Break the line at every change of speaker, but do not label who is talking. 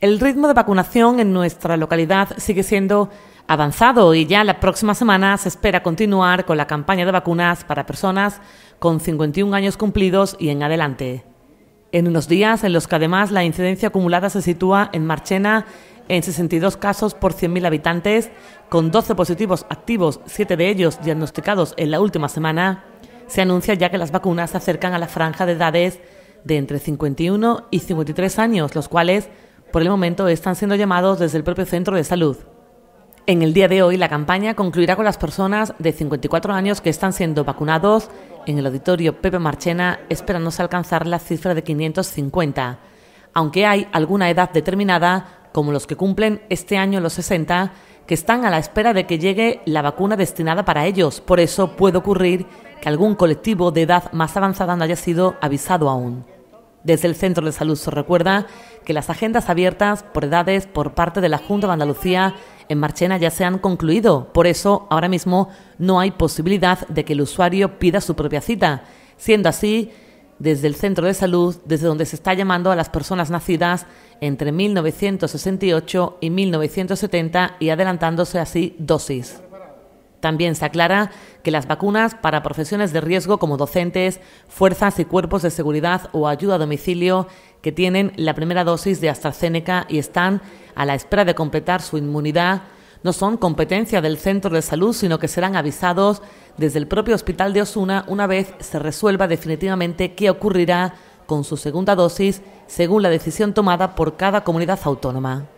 El ritmo de vacunación en nuestra localidad sigue siendo avanzado y ya la próxima semana se espera continuar con la campaña de vacunas para personas con 51 años cumplidos y en adelante. En unos días en los que además la incidencia acumulada se sitúa en Marchena en 62 casos por 100.000 habitantes, con 12 positivos activos, 7 de ellos diagnosticados en la última semana, se anuncia ya que las vacunas se acercan a la franja de edades de entre 51 y 53 años, los cuales por el momento están siendo llamados desde el propio centro de salud. En el día de hoy, la campaña concluirá con las personas de 54 años que están siendo vacunados en el auditorio Pepe Marchena, esperándose alcanzar la cifra de 550, aunque hay alguna edad determinada, como los que cumplen este año los 60, que están a la espera de que llegue la vacuna destinada para ellos. Por eso puede ocurrir que algún colectivo de edad más avanzada no haya sido avisado aún. Desde el Centro de Salud se recuerda que las agendas abiertas por edades por parte de la Junta de Andalucía en Marchena ya se han concluido. Por eso, ahora mismo no hay posibilidad de que el usuario pida su propia cita. Siendo así, desde el Centro de Salud, desde donde se está llamando a las personas nacidas entre 1968 y 1970 y adelantándose así dosis. También se aclara que las vacunas para profesiones de riesgo como docentes, fuerzas y cuerpos de seguridad o ayuda a domicilio que tienen la primera dosis de AstraZeneca y están a la espera de completar su inmunidad no son competencia del centro de salud, sino que serán avisados desde el propio hospital de Osuna una vez se resuelva definitivamente qué ocurrirá con su segunda dosis según la decisión tomada por cada comunidad autónoma.